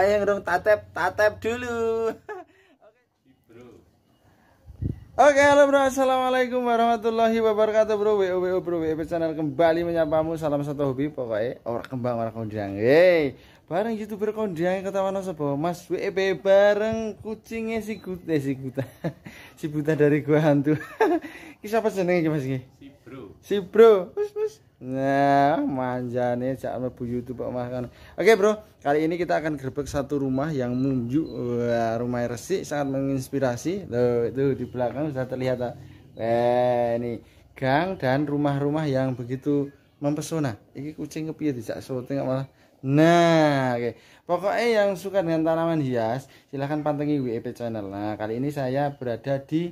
Makanya yang tatap tatap dulu. Oke, halo bro, assalamualaikum warahmatullahi wabarakatuh bro, WO WO bro, WO channel kembali menyapamu, salam satu hobi pokoknya orang kembang orang kondang, hey, bareng youtuber kondang mana sebuah mas WEP bareng kucingnya si gut, eh si buta, si buta dari gua hantu, kisah apa senengnya mas ini? Si bro, si bro, Mus mus Nah, nih, cak mlebu YouTube makan. Oke, Bro. Kali ini kita akan gerbek satu rumah yang muncul wah, rumah resik sangat menginspirasi. Tuh, itu di belakang sudah terlihat. Eh, ini gang dan rumah-rumah yang begitu mempesona. Ini kucing kepiye tidak so malah. Nah, oke. Pokoknya yang suka dengan tanaman hias, silahkan pantengi WIP e channel. Nah, kali ini saya berada di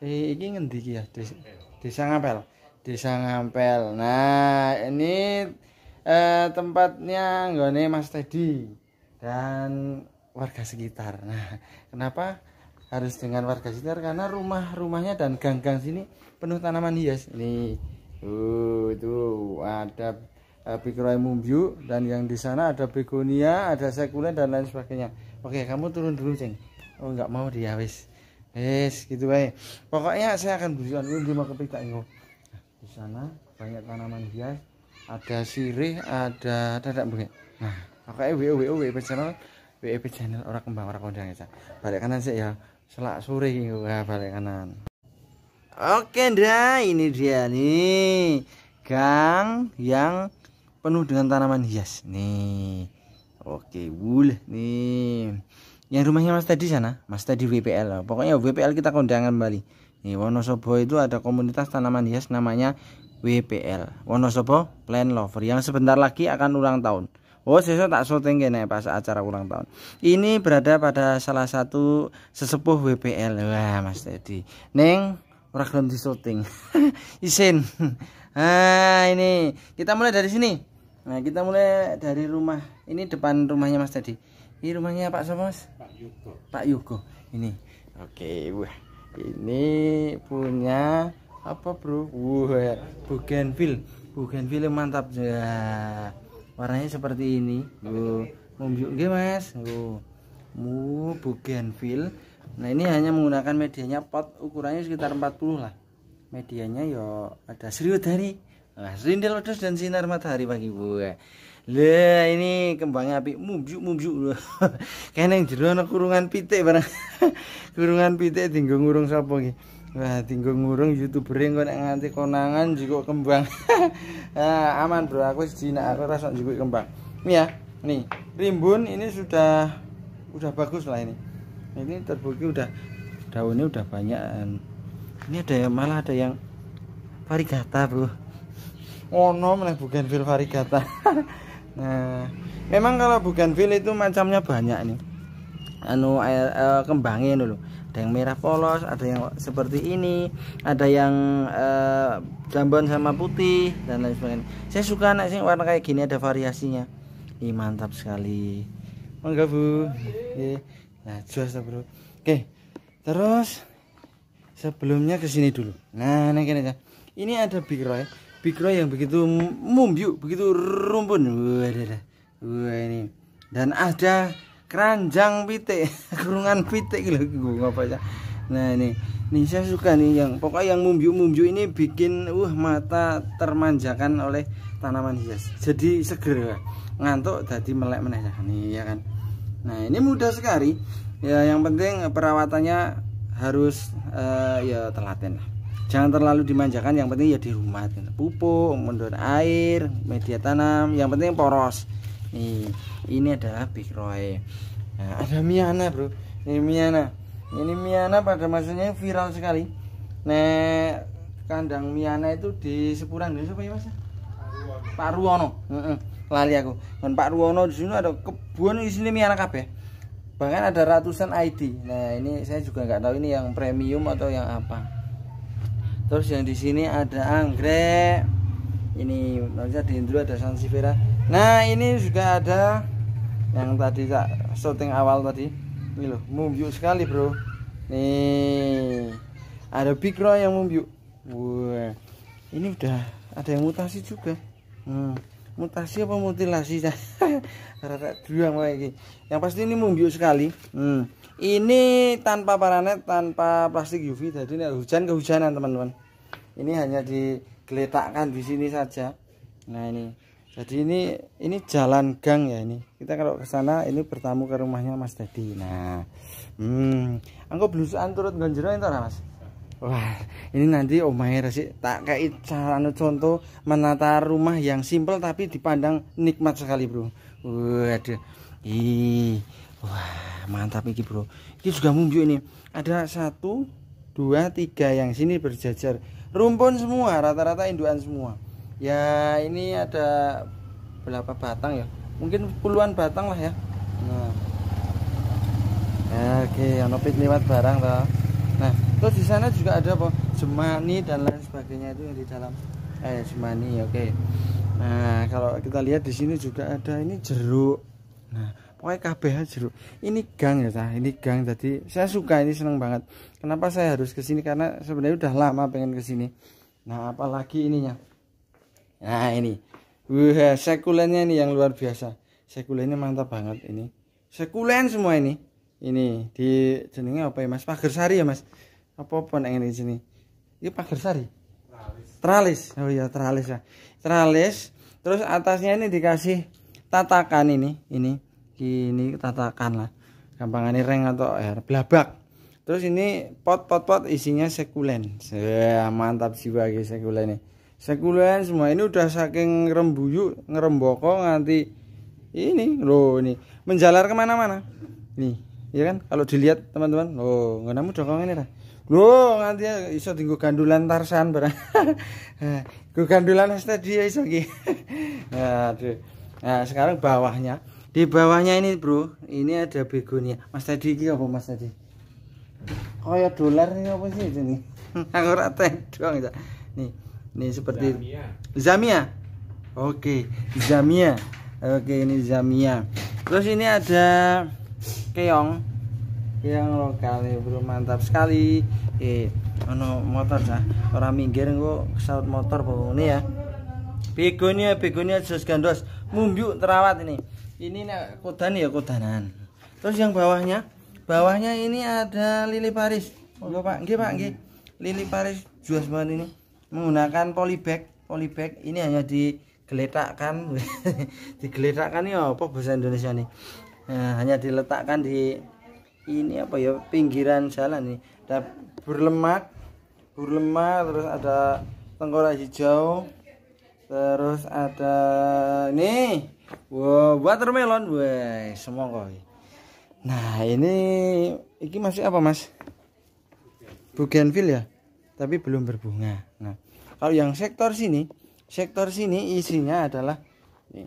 eh, ini ngendi ya? Desa, Desa Ngapel. Desa Ngampel. Nah, ini eh, tempatnya nggone Mas Teddy dan warga sekitar. Nah, kenapa harus dengan warga sekitar? Karena rumah-rumahnya dan gang-gang sini penuh tanaman hias. Nih, uh, itu ada uh, eh, Pikroi Mumbiu dan yang di sana ada begonia, ada sekulen dan lain sebagainya. Oke, kamu turun dulu, Ceng. Oh, nggak mau dia wis. Wis, gitu baik. Pokoknya saya akan bujukan lu di mau kepik tak sana banyak tanaman hias ada sirih ada tidak bunga nah makanya wo wo wp channel WEP channel orang kembang orang kondang ya balik kanan sih ya selak sore ya ah, balik kanan oke dah ini dia nih gang yang penuh dengan tanaman hias nih oke wul nih yang rumahnya Mas tadi sana Mas tadi WPL pokoknya WPL kita kondangan kembali di Wonosobo itu ada komunitas tanaman hias namanya WPL Wonosobo Plant Lover yang sebentar lagi akan ulang tahun. Oh sesuk tak syuting kayaknya pas acara ulang tahun. Ini berada pada salah satu sesepuh WPL. Wah Mas Teddy. Neng ora di syuting. Isin. Ah ini kita mulai dari sini. Nah kita mulai dari rumah. Ini depan rumahnya Mas Teddy. Ini rumahnya Pak Somos. Mas? Pak Yugo. Pak Yugo. Ini. Oke, okay, wah ini punya apa bro wuh bugenville bugenville mantap ya warnanya seperti ini bu membiuk mas bu mu bugenvil nah ini hanya menggunakan medianya pot ukurannya sekitar 40 lah medianya yo ada seriu dari nah, serindel dan sinar matahari pagi gue lah ini kembang api mubjuk mubjuk lho. Kene ning jero ana kurungan pitik barang. kurungan pitik dienggo ngurung sapa iki? Wah, dienggo ngurung YouTuber engko nek nganti konangan juga kembang. nah, aman bro, aku wis jinak aku rasa juga kembang. Ini ya, nih rimbun ini sudah udah bagus lah ini. Ini terbukti udah daunnya udah banyak. Ini ada yang malah ada yang varigata, Bro. Ono oh, meneh bukan fil varigata. Nah, memang kalau bukan bougainville itu macamnya banyak nih. Anu air uh, kembangnya dulu. Ada yang merah polos, ada yang seperti ini, ada yang uh, eh, jambon sama putih dan lain sebagainya. Saya suka anak sih warna kayak gini ada variasinya. Ih, mantap sekali. Mangga, Bu. Iya. Nah, jelas Bro. Oke. Terus sebelumnya ke sini dulu. Nah, ini Ini ada Big Roy. Big Roy yang begitu mumbyuk, begitu rumpun. waduh Wah ini. Dan ada keranjang pitik, kurungan pitik gitu ya. Nah, ini. Nih saya suka nih yang pokoknya yang mumbyuk-mumbyuk ini bikin uh mata termanjakan oleh tanaman hias. Jadi seger ngantuk jadi melek meneh nih ya kan. Nah, ini mudah sekali. Ya yang penting perawatannya harus uh, ya telaten lah jangan terlalu dimanjakan yang penting ya di rumah pupuk mundur air media tanam yang penting poros nih ini adalah big roy nah, ada miana bro ini miana ini miana pada masanya viral sekali nek kandang miana itu di sepurang dulu siapa ya mas Pak Ruwono lali aku dan Pak Ruwono di sini ada kebun di sini miana kabeh bahkan ada ratusan ID nah ini saya juga nggak tahu ini yang premium atau yang apa terus yang di sini ada anggrek ini di dendro ada sansevieria nah ini juga ada yang tadi tak shooting awal tadi ini loh mumbiu sekali bro nih ada big yang mumbiu wah ini udah ada yang mutasi juga hmm, mutasi apa mutilasi rata dua lagi yang pasti ini mumbiu sekali hmm ini tanpa paranet tanpa plastik UV jadi ini hujan kehujanan teman-teman ini hanya digeletakkan di sini saja nah ini jadi ini ini jalan gang ya ini kita kalau ke sana ini bertamu ke rumahnya Mas Dedi nah hmm aku blusan turut ganjero itu Mas Wah, ini nanti oh oh sih tak kayak cara anu contoh menata rumah yang simpel tapi dipandang nikmat sekali, Bro. Waduh. Ih, wah mantap ini bro ini juga mumbu ini ada satu dua tiga yang sini berjajar rumpun semua rata-rata induan semua ya ini ada berapa batang ya mungkin puluhan batang lah ya nah. ya, oke yang nopit lewat barang toh nah terus di sana juga ada apa jemani dan lain sebagainya itu yang di dalam eh jemani oke nah kalau kita lihat di sini juga ada ini jeruk nah pokoknya kabeh jeruk, ini gang ya sah ini gang Jadi saya suka ini seneng banget kenapa saya harus kesini karena sebenarnya udah lama pengen kesini nah apalagi ininya nah ini wah sekulennya ini yang luar biasa sekulennya mantap banget ini sekulen semua ini ini di jenenge apa ya mas pagar sari ya mas apa pun yang di sini ini iya, sari tralis oh iya tralis ya tralis terus atasnya ini dikasih tatakan ini ini kini tatakanlah ini reng atau air belabak terus ini pot pot pot isinya sekulen ya, mantap sih bagi sekulen ini sekulen semua ini udah saking rembuyu ngeremboko nanti ini loh ini menjalar kemana-mana nih ya kan kalau dilihat teman-teman loh nggak namu dokong ini lah loh nanti iso tinggu gandulan tarsan barang gue eh, gandulan tadi ya iso aduh nah sekarang bawahnya di bawahnya ini bro ini ada begonia mas tadi ini apa mas tadi oh, dolar ini apa sih ini? aku rata doang ya nih nih seperti Zamia, Zamia. oke okay. Zamia oke okay, ini Zamia terus ini ada keong keong lokal ya bro mantap sekali eh ono motor ya? orang minggir gua saut motor ini ya begonia begonia jos gandos mumbyuk terawat ini ini nek kodan ya kodanan terus yang bawahnya bawahnya ini ada lili paris Loh, pak nggih pak nggih lili paris jual banget ini menggunakan polybag polybag ini hanya digeletakkan digeletakkan ya apa bahasa Indonesia nih nah, hanya diletakkan di ini apa ya pinggiran jalan nih ada berlemak berlemak terus ada tengkorak hijau terus ada ini, wow, watermelon wah semongko nah ini ini masih apa mas bougainville ya tapi belum berbunga nah kalau yang sektor sini sektor sini isinya adalah nih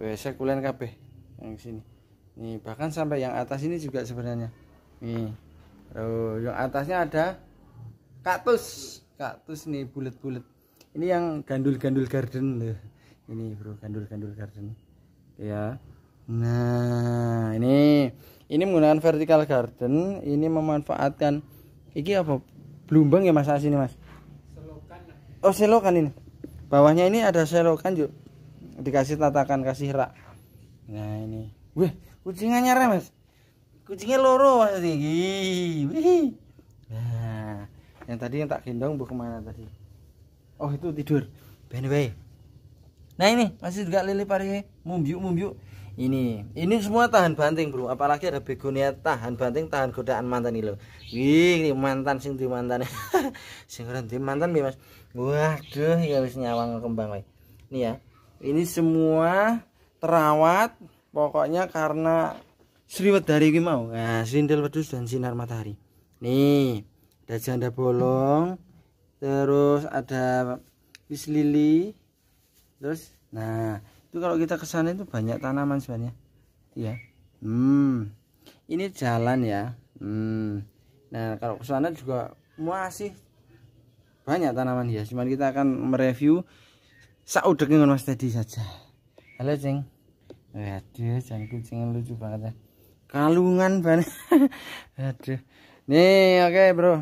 wc sekulen kb yang sini ini bahkan sampai yang atas ini juga sebenarnya ini, oh, yang atasnya ada kaktus kaktus nih bulat-bulat ini yang gandul-gandul garden loh, ini bro gandul-gandul garden ya nah ini ini menggunakan vertical garden ini memanfaatkan ini apa Belumbang ya mas ini mas selokan oh selokan ini bawahnya ini ada selokan yuk dikasih tatakan kasih rak nah ini wih kucingnya nyara mas kucingnya loro mas tinggi wih nah yang tadi yang tak gendong bu kemana tadi oh itu tidur anyway nah ini masih juga lele pari mumbiu mumbiu. ini ini semua tahan banting bro apalagi ada begonia tahan banting tahan godaan mantan ini loh wih ini mantan sing di mantan sing di mantan nih mas waduh ya wis nyawang kembang weh ini ya ini semua terawat pokoknya karena sriwet dari gimau. mau nah sindel pedus dan sinar matahari nih ada janda bolong terus ada bis lili terus nah itu kalau kita kesana itu banyak tanaman sebenarnya iya hmm ini jalan ya hmm nah kalau ke sana juga masih banyak tanaman ya cuman kita akan mereview saudek dengan mas tadi saja halo ceng aduh jangan kucing lucu banget ya kalungan banget aduh nih oke okay, bro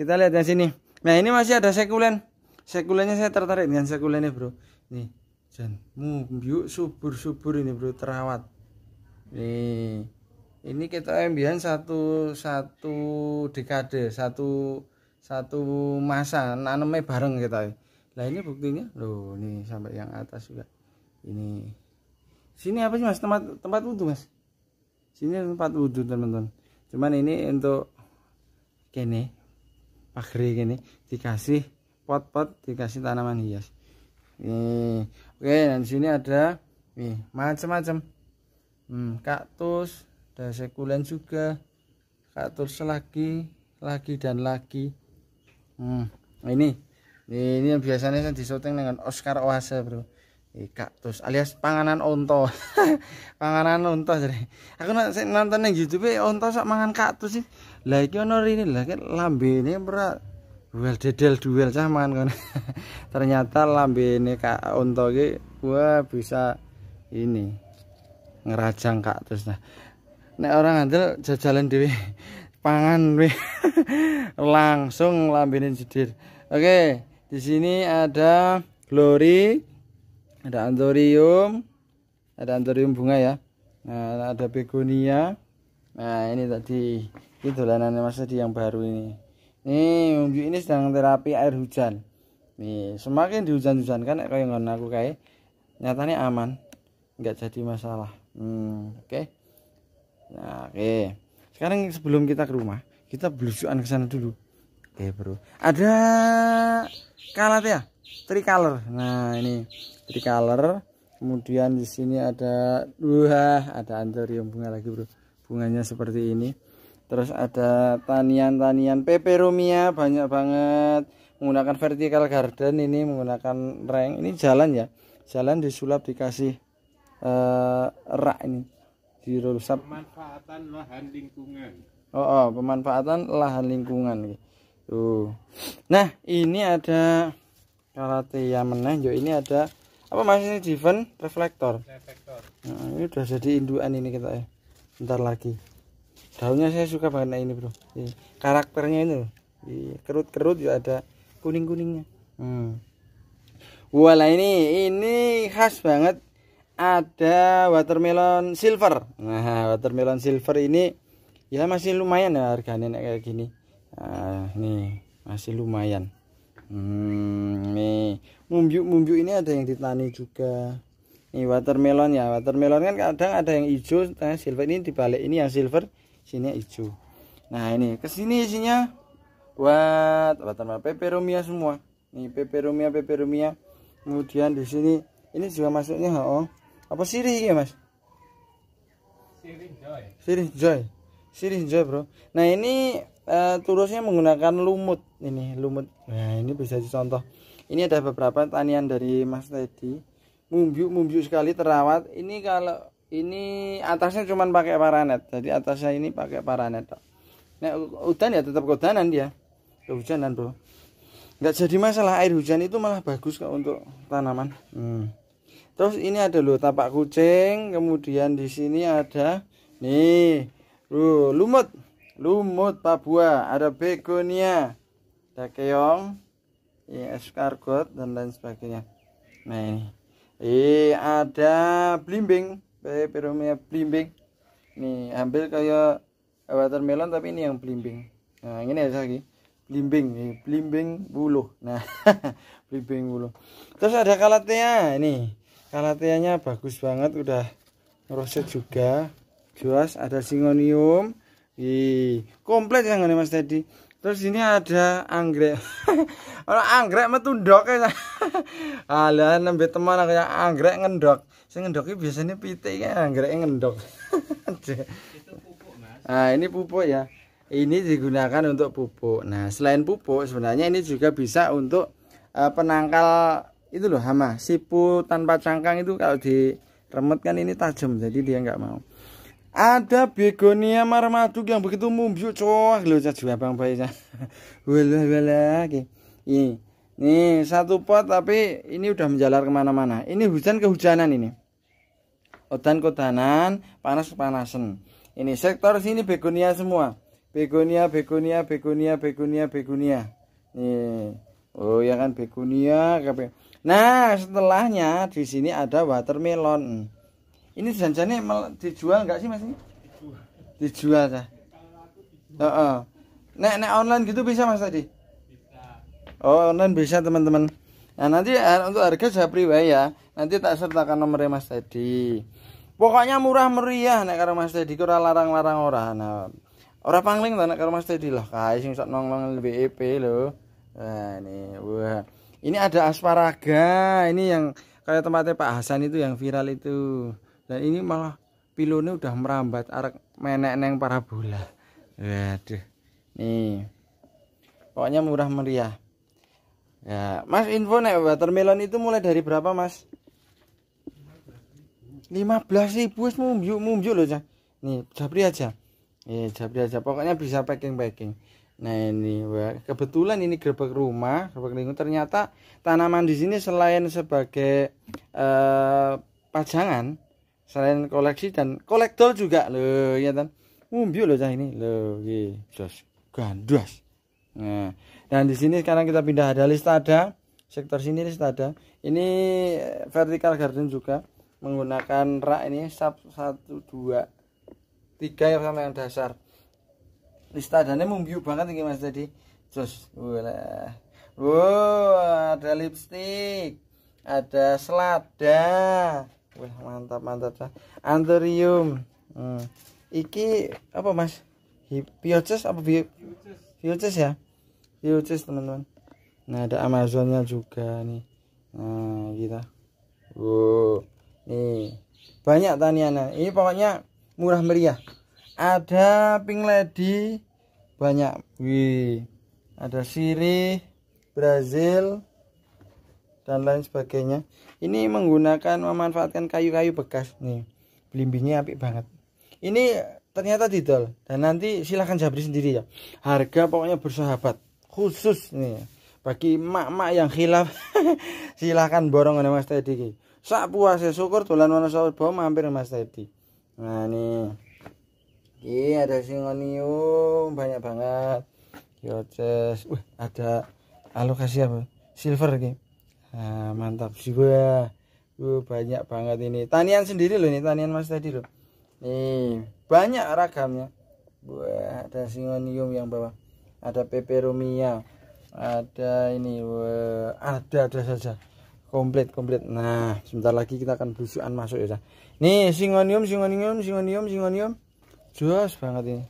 kita lihat yang sini Nah ini masih ada sekulen. Sekulennya saya tertarik dengan sekulennya bro. Nih, dan mumbiu subur subur ini bro terawat. Nih, ini kita ambian satu satu dekade satu satu masa nanemnya bareng kita. Nah ini buktinya, loh nih sampai yang atas juga. Ini sini apa sih mas tempat tempat wudhu mas? Sini tempat wudhu teman-teman. Cuman ini untuk kene pagri ini dikasih pot-pot dikasih tanaman hias nih oke dan sini ada nih macam-macam hmm, kaktus ada sekulen juga kaktus lagi lagi dan lagi hmm, ini ini yang biasanya saya disoteng dengan Oscar Oase bro kaktus alias panganan onto panganan onto jadi aku nonton yang YouTube onto sok mangan kaktus sih lagi iki ono rene lah kan lambene ora duel dedel duel cah mangan ternyata lambi ini kak unta iki wah bisa ini ngerajang kak terus nah nek orang ngandel jajalan dhewe pangan we langsung lambene jedir oke di sini ada glory ada anthurium ada anthurium bunga ya nah, ada begonia nah ini tadi ini dolanannya Mas yang baru ini nih Om ini sedang terapi air hujan nih semakin dihujan-hujan kan kayak ngon aku kayak nyatanya aman nggak jadi masalah hmm, oke okay. nah, oke okay. sekarang sebelum kita ke rumah kita belusukan ke sana dulu oke okay, bro ada kalat ya tricolor nah ini tricolor kemudian di sini ada wah ada antorium bunga lagi bro bunganya seperti ini terus ada tanian-tanian PP Rumia banyak banget menggunakan vertical garden ini menggunakan reng ini jalan ya jalan disulap dikasih uh, rak ini di rusap pemanfaatan lahan lingkungan oh, oh pemanfaatan lahan lingkungan tuh nah ini ada karate meneh ini ada apa masih diven reflektor reflektor nah, ini udah jadi induan ini kita ya Ntar lagi daunnya saya suka nah ini bro ini, iya. karakternya ini iya, kerut-kerut juga ada kuning-kuningnya hmm. Wala ini ini khas banget ada watermelon silver nah watermelon silver ini ya masih lumayan ya harganya kayak gini nah, nih masih lumayan hmm, nih mumbyuk-mumbyuk ini ada yang ditani juga ini watermelon ya watermelon kan kadang ada yang hijau silver ini dibalik ini yang silver sini hijau nah ini kesini isinya buat teman-teman peperomia semua ini peperomia peperomia kemudian di sini ini juga masuknya oh apa sirih ya mas sirih joy sirih joy sirih joy bro nah ini uh, menggunakan lumut ini lumut nah ini bisa dicontoh ini ada beberapa tanian dari mas tadi, mumbiuk mumbiuk sekali terawat ini kalau ini atasnya cuma pakai paranet jadi atasnya ini pakai paranet nah hutan ya tetap kehujanan dia kehujanan bro nggak jadi masalah air hujan itu malah bagus kok untuk tanaman hmm. terus ini ada loh tapak kucing kemudian di sini ada nih uh, lumut lumut Papua ada begonia ada keong ya escargot dan lain sebagainya nah ini eh ada blimbing pakai eh, peromia blimbing nih ambil kayak watermelon tapi ini yang blimbing nah ini ada lagi blimbing nih blimbing bulu nah blimbing buluh, terus ada kalatea ini kalateanya bagus banget udah roset juga jelas ada singonium di komplit yang ini mas tadi terus ini ada anggrek orang anggrek metundok ya alah nembe teman kayak anggrek ngendok Sing ngendoki biasanya pitik ya, kan, anggreke ngendok. nah, ini pupuk ya. Ini digunakan untuk pupuk. Nah, selain pupuk sebenarnya ini juga bisa untuk uh, penangkal itu loh hama. Sipu tanpa cangkang itu kalau diremet kan ini tajam jadi dia nggak mau. ada begonia marmaduk yang begitu mumbyuk cowok lho juga bang bayinya wala wala lagi. ini satu pot tapi ini udah menjalar kemana-mana ini hujan kehujanan ini odan kodanan panas panasan ini sektor sini begonia semua begonia begonia begonia begonia begonia nih oh ya kan begonia nah setelahnya di sini ada watermelon ini janjinya dijual nggak sih mas ini dijual dah oh, oh. nek nek online gitu bisa mas tadi oh online bisa teman-teman Nah nanti eh, untuk harga saya pribadi ya, nanti tak sertakan nomornya Mas Teddy. Pokoknya murah meriah nek karo Mas Teddy kurang larang-larang orang Nah, ora pangling nek karo Mas Teddy lah kae sing sok nong-nong WIP e lho. Nah, ini wah. Ini ada asparaga, ini yang kayak tempatnya Pak Hasan itu yang viral itu. Dan ini malah pilonnya udah merambat arek menek neng parabola. Waduh. Nih. Pokoknya murah meriah. Ya, Mas info nek watermelon itu mulai dari berapa, Mas? 15.000 wis mumbyuk-mumbyuk loh, Cah. Nih, Japri aja. Ya, Japri aja. Pokoknya bisa packing-packing. Nah, ini wah. kebetulan ini gerbek rumah, gerbek lingkungan ternyata tanaman di sini selain sebagai eh, pajangan, selain koleksi dan kolektor juga loh, ya kan. Mumbyuk loh Cah ini. Loh, iki gandus. Nah, dan nah, di sini sekarang kita pindah ada list ada sektor sini list ada ini eh, vertical garden juga menggunakan rak ini sub 1 2 3 yang sama yang dasar ini membiu banget ini mas tadi terus wah ada lipstick ada selada wah mantap mantap anthurium hmm. iki apa mas Hipioces apa bi Hipioces ya Yucis teman-teman nah ada Amazonnya juga nih nah kita wow nih banyak taniana ini pokoknya murah meriah ada pink lady banyak wih ada sirih Brazil dan lain sebagainya ini menggunakan memanfaatkan kayu-kayu bekas nih belimbingnya api banget ini ternyata didol dan nanti silahkan Jabri sendiri ya harga pokoknya bersahabat khusus nih bagi mak-mak yang khilaf silahkan borong oleh Mas Teddy sak ya syukur dolan bawa mampir Mas Teddy nah nih Iya ada singonium banyak banget. Yoces, wah ada alokasi apa? Silver ki. Nah, mantap jiwa. Uh, banyak banget ini. Tanian sendiri loh ini tanian Mas tadi loh. Nih, banyak ragamnya. Wah, ada singonium yang bawah ada peperomia ada ini eh, ada ada saja komplit komplit nah sebentar lagi kita akan busukan masuk ya nih singonium singonium singonium singonium jos banget ini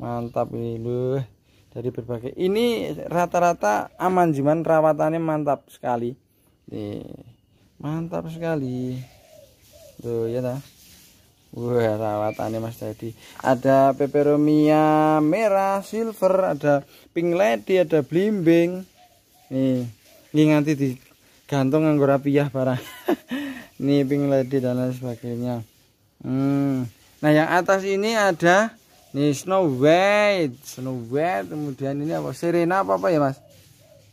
mantap ini loh dari berbagai ini rata-rata aman cuman rawatannya mantap sekali nih mantap sekali tuh ya dah Wah, rawatannya Mas Dadi. Ada peperomia merah, silver, ada pink lady, ada blimbing. Nih, ini nanti digantung nganggo rapiah para Nih pink lady dan lain sebagainya. Hmm. Nah, yang atas ini ada nih Snow White, Snow White. Kemudian ini apa? Serena apa apa ya, Mas?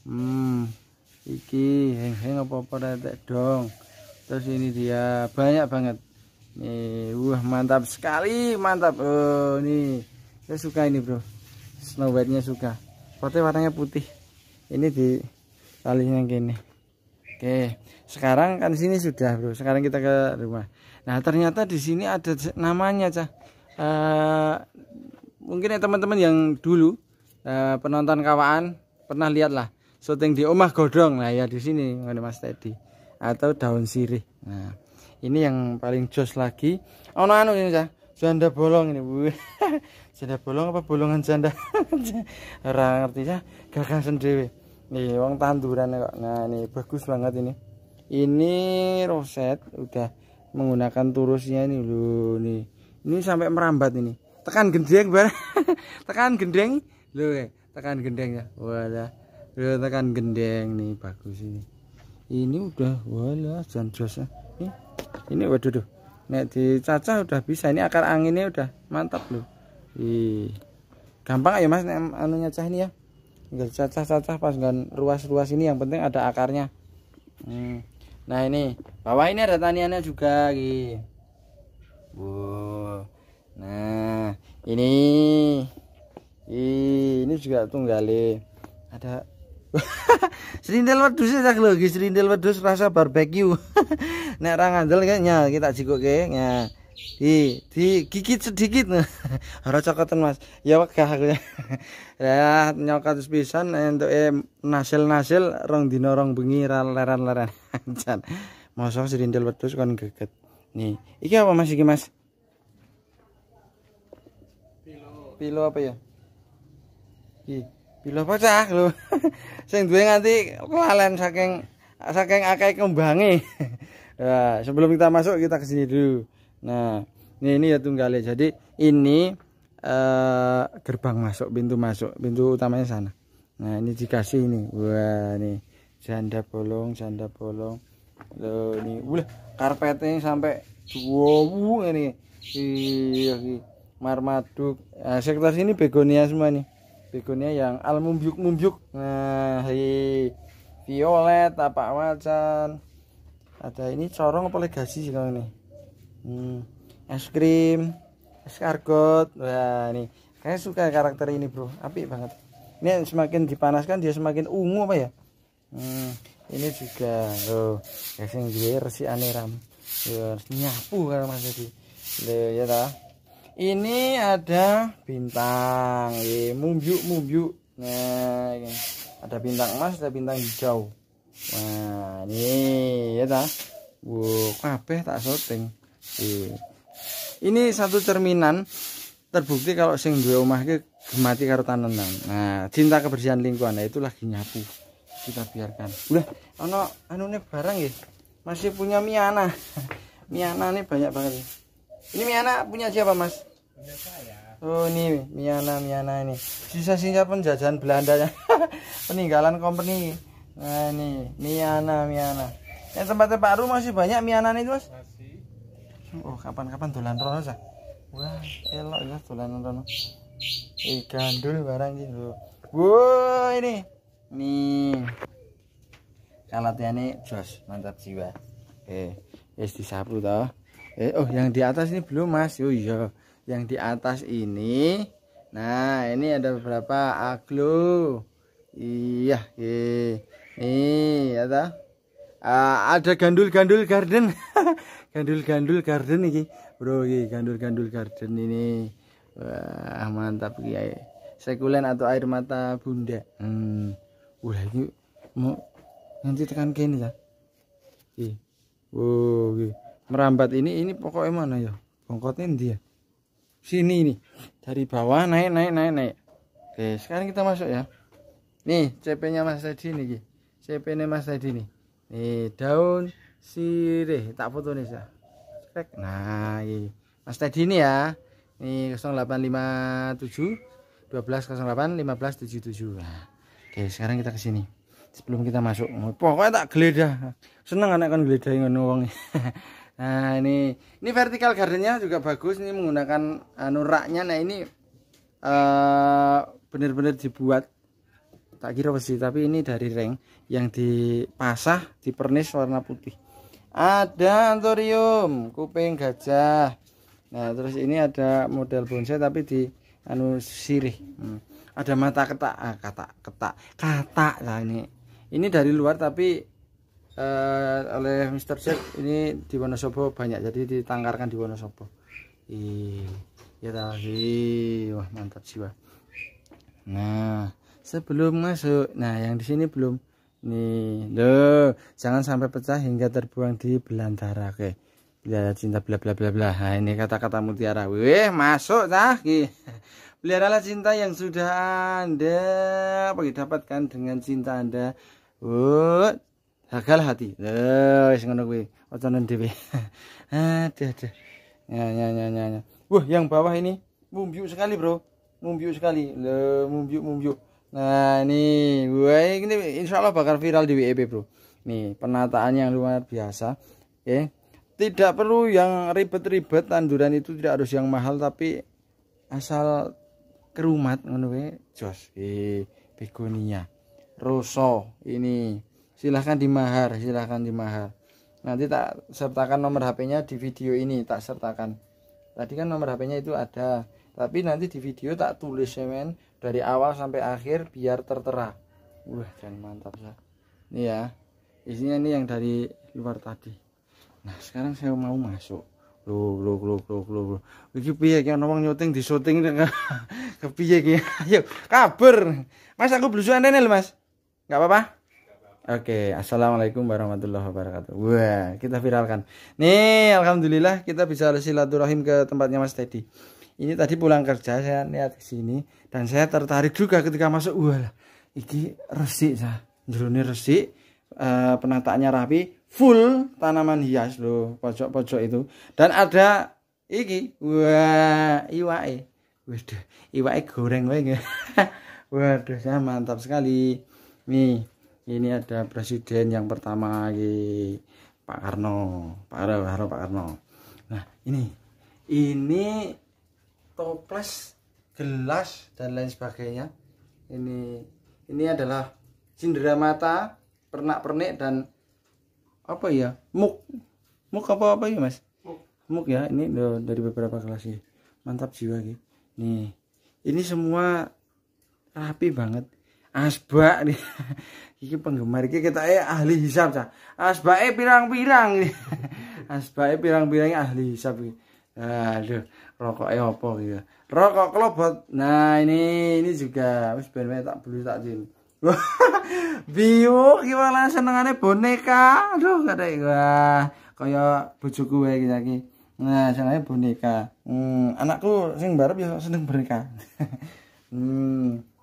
Hmm. Iki heng-heng apa apa dong. Terus ini dia banyak banget nih eh, wah mantap sekali mantap oh nih saya suka ini bro snow white nya suka seperti warnanya putih ini di talinya gini oke sekarang kan sini sudah bro sekarang kita ke rumah nah ternyata di sini ada namanya cah eh, uh, mungkin ya teman-teman yang dulu uh, penonton kawan pernah lihat lah syuting di omah godong nah ya di sini oleh Mas Teddy atau daun sirih nah ini yang paling jos lagi oh no, anu ini ya janda bolong ini bu janda bolong apa bolongan janda orang ngerti ya gagang sendiri nih wong tanduran kok nah ini bagus banget ini ini roset udah menggunakan turusnya ini dulu nih ini sampai merambat ini tekan gendeng bar tekan gendeng loh eh, tekan gendeng ya wadah loh tekan gendeng nih bagus ini ini udah walah jangan jos ya nih ini waduh tuh nek dicacah udah bisa ini akar anginnya udah mantap loh Ih. gampang ya mas nek anu nyacah ini ya tinggal cacah-cacah pas dengan ruas-ruas ini yang penting ada akarnya hmm. nah ini bawah ini ada taniannya juga gitu wow. nah ini Ih, ini juga tunggale ada serindel wedus ya lho guys serindel wedus rasa barbeque. Nek ra ngandel kayaknya kita jikuk ke. Ya. Di digigit sedikit. Ora cokoten Mas. Ya wegah aku. ya nyokot pisan untuk nasil-nasil rong dina rong bengi leren leran Jan. Mosok serindel wedus kon geget. Nih, iki apa Mas iki Mas? Pilo. Pilo apa ya? Iki. Bila pecah lho. Sing duwe nganti kelalen saking saking akeh kembangi. Nah, ya, sebelum kita masuk kita ke sini dulu. Nah, ini ini ya tunggale. Jadi ini eh, gerbang masuk, pintu masuk, pintu utamanya sana. Nah, ini dikasih ini. Wah, nih janda bolong, janda bolong. Lo, ini wah karpetnya sampai wow ini. Iya, marmaduk. Nah, sekitar sini begonia semua nih. Begonia yang al mumbyuk mumbyuk. Nah, hi violet apa wajan? Ada ini corong apa legasi sih kalau ini. Hmm, es krim, es kargot. Wah, ini kayak suka karakter ini, Bro. Api banget. Ini semakin dipanaskan dia semakin ungu apa ya? Hmm, ini juga loh, yang gue resi aneram. Ya, nyapu kalau Mas Dedi. ya dah ini ada bintang ye, mumbyuk mumbyuk nah ini. ada bintang emas ada bintang hijau nah ini ya ta wow kabeh tak syuting ini satu cerminan terbukti kalau sing dua omah ke gemati karo tanaman nah cinta kebersihan lingkungan nah, itu lagi nyapu kita biarkan udah ono anu nih barang ya masih punya miana miana nih banyak banget ya. Ini Miana punya siapa, Mas? Punya saya. Oh, ini Miana, Miana ini. Sisa-sisa penjajahan ya. Peninggalan company. Nah, ini Miana, Miana. Yang tempatnya Pak Ru masih banyak Miana nih Mas? Masih. Oh, kapan-kapan dolan rono sah. Wah, elok ya dolan rono. Ikan eh, dulu barang gitu. Wow, ini. Nih. Kalatnya nih jos, mantap jiwa. Eh, es disapu toh eh oh yang di atas ini belum mas oh iya yang di atas ini nah ini ada beberapa aglo iya eh ada uh, ada gandul-gandul garden gandul-gandul garden ini bro gandul-gandul garden ini wah mantap ya. sekulen atau air mata bunda hmm wah ini mau nanti tekan kini ya Wow, merambat ini ini pokoknya mana ya bongkotnya dia ya? sini ini dari bawah naik naik naik naik oke sekarang kita masuk ya nih CP nya Mas Teddy nih CP nya Mas Teddy nih nih daun sirih tak foto nih ya Cek. nah ini Mas Teddy ini ya ini 0857 1208 1577 nah, oke sekarang kita kesini, sebelum kita masuk pokoknya tak geledah seneng anak kan dengan ngomongnya nah ini ini vertikal gardennya juga bagus ini menggunakan anu raknya nah ini bener eh, benar benar dibuat tak kira sih tapi ini dari ring yang dipasah dipernis warna putih ada antorium kuping gajah nah terus ini ada model bonsai tapi di anu sirih hmm. ada mata ketak ah, kata ketak kata lah ini ini dari luar tapi uh, oleh Mister Chef ini di Wonosobo banyak jadi ditangkarkan di Wonosobo Ih, ya tadi wah mantap sih jiwa nah sebelum masuk nah yang di sini belum nih loh jangan sampai pecah hingga terbuang di belantara oke pelihara cinta bla bla bla bla nah, ini kata-kata mutiara weh masuk cah adalah cinta yang sudah anda pergi dapatkan dengan cinta anda Wuh, gagal hati Eh wis ngono kuwi aja nang dhewe aduh aduh ya ya ya ya, ya. wah yang bawah ini mumbiu sekali bro mumbiu sekali le mumbiu mumbiu nah ini gue ini insyaallah bakal viral di WEB bro nih penataan yang luar biasa oke eh, tidak perlu yang ribet-ribet tanduran itu tidak harus yang mahal tapi asal kerumat ngono jos eh begonia roso ini silahkan dimahar silahkan dimahar nanti tak sertakan nomor HP-nya di video ini tak sertakan tadi kan nomor HP-nya itu ada tapi nanti di video tak tulis ya dari awal sampai akhir biar tertera wah dan mantap ya ini ya isinya ini yang dari luar tadi nah sekarang saya mau masuk lo lo lo lo lo lo iki piye ki ana nyuting di syuting kepiye ki ayo kabur mas aku belusuan ini mas nggak apa-apa Oke, okay. assalamualaikum warahmatullahi wabarakatuh. Wah, kita viralkan. Nih, alhamdulillah kita bisa silaturahim ke tempatnya Mas Teddy. Ini tadi pulang kerja saya lihat ke sini dan saya tertarik juga ketika masuk. Wah, iki resik sah, jerone resik, E, eh, penataannya rapi, full tanaman hias loh pojok-pojok itu. Dan ada iki, wah, iwae. Waduh, iwae goreng wae Waduh, saya mantap sekali. Nih, ini ada presiden yang pertama lagi Pak Karno Pak Haro, Pak Karno nah ini ini toples gelas dan lain sebagainya ini ini adalah cindera mata pernak pernik dan apa ya muk muk apa apa ya mas muk, muk ya ini dari beberapa gelas sih mantap jiwa gitu nih ini semua rapi banget asbak nih iki penggemar iki kita eh ahli hisap cah asbak eh pirang-pirang nih asbak eh pirang-pirang ahli hisap nih aduh rokok eh opo gitu rokok kelobot nah ini ini juga wis ben tak beli tak jil biuk gimana senengane boneka aduh kata wah kaya bojoku wae iki saiki nah senengane boneka hmm anakku sing barep ya seneng boneka hmm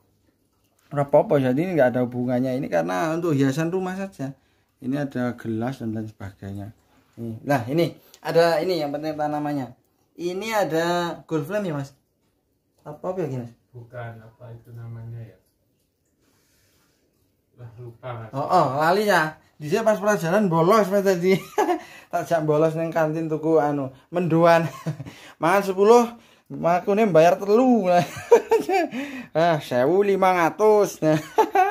rapopo jadi ini nggak ada hubungannya ini karena untuk hiasan rumah saja ini ada gelas dan lain sebagainya nah ini ada ini yang penting tanamannya ini ada gold flame ya mas apa apa ya mas bukan apa itu namanya ya lah lupa mas oh, oh lali ya di sini pas pelajaran bolos mas tadi tak bolos neng kantin tuku anu menduan mangan sepuluh makune bayar telu ah sewu lima ratus nah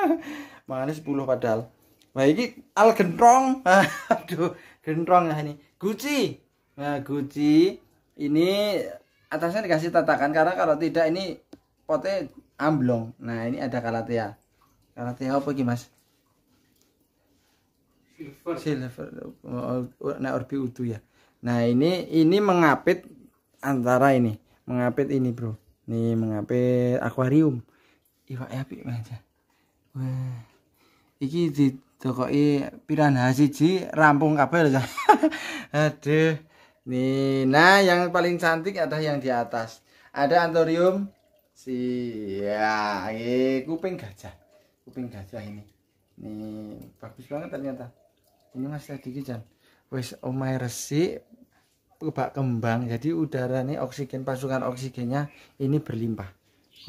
makanya sepuluh padahal nah ini al gentrong aduh gentrong ya ini Gucci. nah Gucci. ini atasnya dikasih tatakan karena kalau tidak ini potnya amblong nah ini ada kalatea kalatea apa lagi, mas silver silver nah orbi utuh ya nah ini ini mengapit antara ini mengapit ini bro nih mengapit akuarium iwak api ya, aja wah iki di i piranha siji rampung kabel ya aduh nih nah yang paling cantik ada yang di atas ada antorium si ya ini kuping gajah kuping gajah ini nih bagus banget ternyata ini masih sedikit jan wes omai resik kebak kembang jadi udara nih oksigen pasukan oksigennya ini berlimpah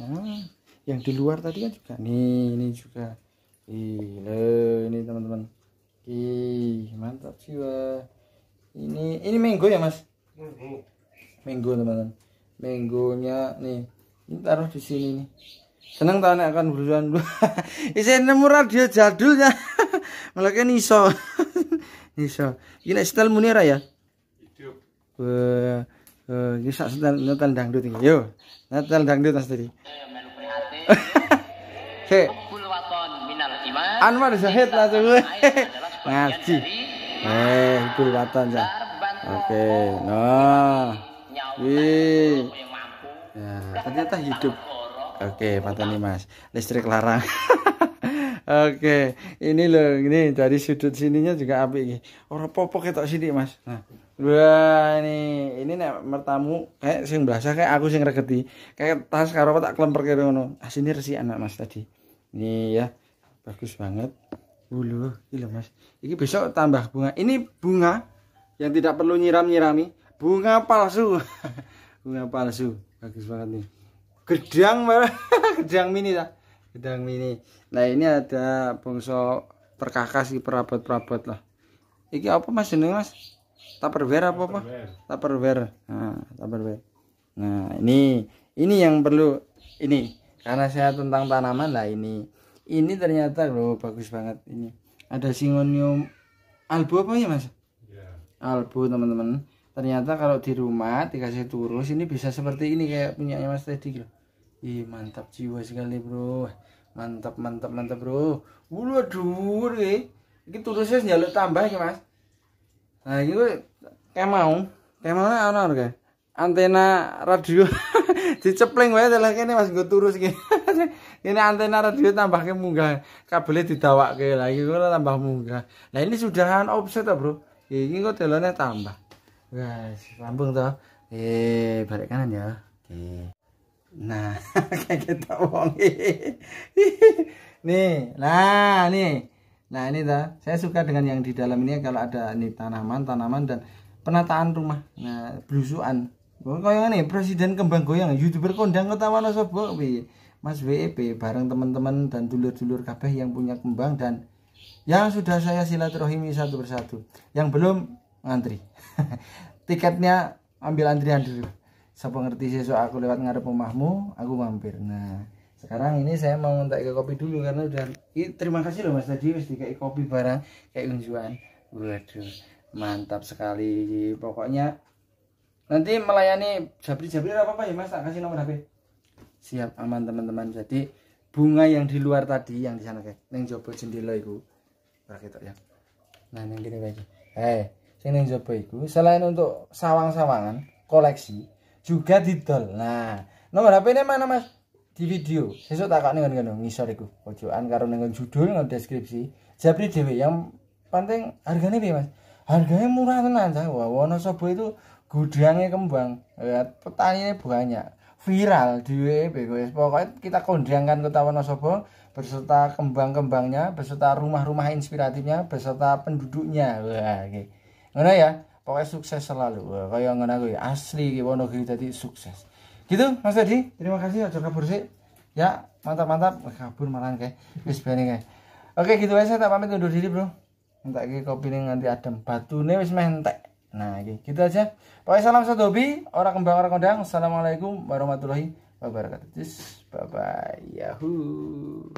nah, yang di luar tadi kan juga nih ini juga Gila, ini teman-teman Ih, mantap jiwa ini ini minggu ya mas minggu teman-teman minggunya nih ini taruh di sini nih seneng tahu nih akan berjalan dua isi nemu radio jadulnya melakukan iso iso ini setel munira ya nyesak eh, eh, sak setel dangdut ini, Yo, setel dangdut Mas tadi. He. Anwar Zahid lah tuh. Ngaji. Eh, itu watan ya. Oke, nah. Wih. Ya, ternyata hidup. Oke, okay, patani Mas. Listrik larang. Oke, ini loh, ini dari sudut sininya juga api Orang popok popo ketok sini Mas. Nah. Wah, ini ini nih mertamu kayak sing biasa kayak aku sih regeti. Kayak tas karo tak klemperke ngono. Ah, sini resi anak Mas tadi. Ini ya. Bagus banget. Bulu, gila Mas. Ini besok tambah bunga. Ini bunga yang tidak perlu nyiram-nyirami, bunga palsu. bunga palsu. Bagus banget nih. Gedang, gedang mini Ya gedang mini nah ini ada bongso perkakas si perabot-perabot lah iki apa mas ini mas tupperware apa apa tupperware nah tupperware nah ini ini yang perlu ini karena saya tentang tanaman lah ini ini ternyata loh bagus banget ini ada singonium albu apa ya mas yeah. Albu teman-teman ternyata kalau di rumah dikasih turus ini bisa seperti ini kayak punya mas tadi. loh ih mantap jiwa sekali bro mantap mantap mantap bro waduh ini ini tulisnya senjata tambah ya mas nah ini gue kayak mau kayak mau orang kayak antena radio dicepling wae telah kene mas gue turus gini ini antena radio tambah ke munggah kabelnya didawak ke lagi gue tambah munggah nah ini sudahan offset bro ini gue telurnya tambah guys lambung toh eh balik kanan ya oke Nah, kayak kita wong. nih, nah nih. Nah, ini dah. Saya suka dengan yang di dalam ini kalau ada ini tanaman-tanaman dan penataan rumah. Nah, blusuan. yang ini presiden kembang goyang, YouTuber kondang kota Wonosobo Mas WEP bareng teman-teman dan dulur-dulur kabeh yang punya kembang dan yang sudah saya silaturahmi satu persatu. Yang belum ngantri. Tiketnya ambil antrian dulu. Sapa ngerti so aku lewat ngarep rumahmu, aku mampir. Nah, sekarang ini saya mau minta ke kopi dulu karena udah I, terima kasih loh Mas tadi wis dikai kopi barang kayak unjuan. Waduh, mantap sekali. Pokoknya nanti melayani Jabri-Jabri apa-apa ya Mas, tak kasih nomor HP. Siap aman teman-teman. Jadi bunga yang di luar tadi yang di sana kayak neng jopo jendela itu ora ketok ya nah neng gini lagi. eh sing neng jopo itu. selain untuk sawang-sawangan koleksi juga didol. Nah, nomor hp ini mana, Mas? Di video. tak kau ngono-ngono ngisor iku. Pojokan karo ning judul nggak deskripsi. Jabri dw yang penting harganya piye, Mas? Harganya murah tenan, Cah. Wah, Wonosobo itu gudangnya kembang. Lihat ya, petani ini banyak. Viral di dhewe guys. Ya, pokoknya kita kondangkan Kota Wonosobo beserta kembang-kembangnya, beserta rumah-rumah inspiratifnya, beserta penduduknya. Wah, oke. Okay. ya pokoknya sukses selalu kaya ngono aku ya. asli iki Wonogiri tadi sukses gitu Mas dedi terima kasih aja kabur sih ya mantap mantap kabur malah kayak wis kayak oke gitu aja saya tak pamit undur diri bro entah iki kopi ini nganti adem batu nih wis mentek nah oke gitu aja pokoknya salam satu hobi orang kembang orang kondang assalamualaikum warahmatullahi wabarakatuh bye bye yahoo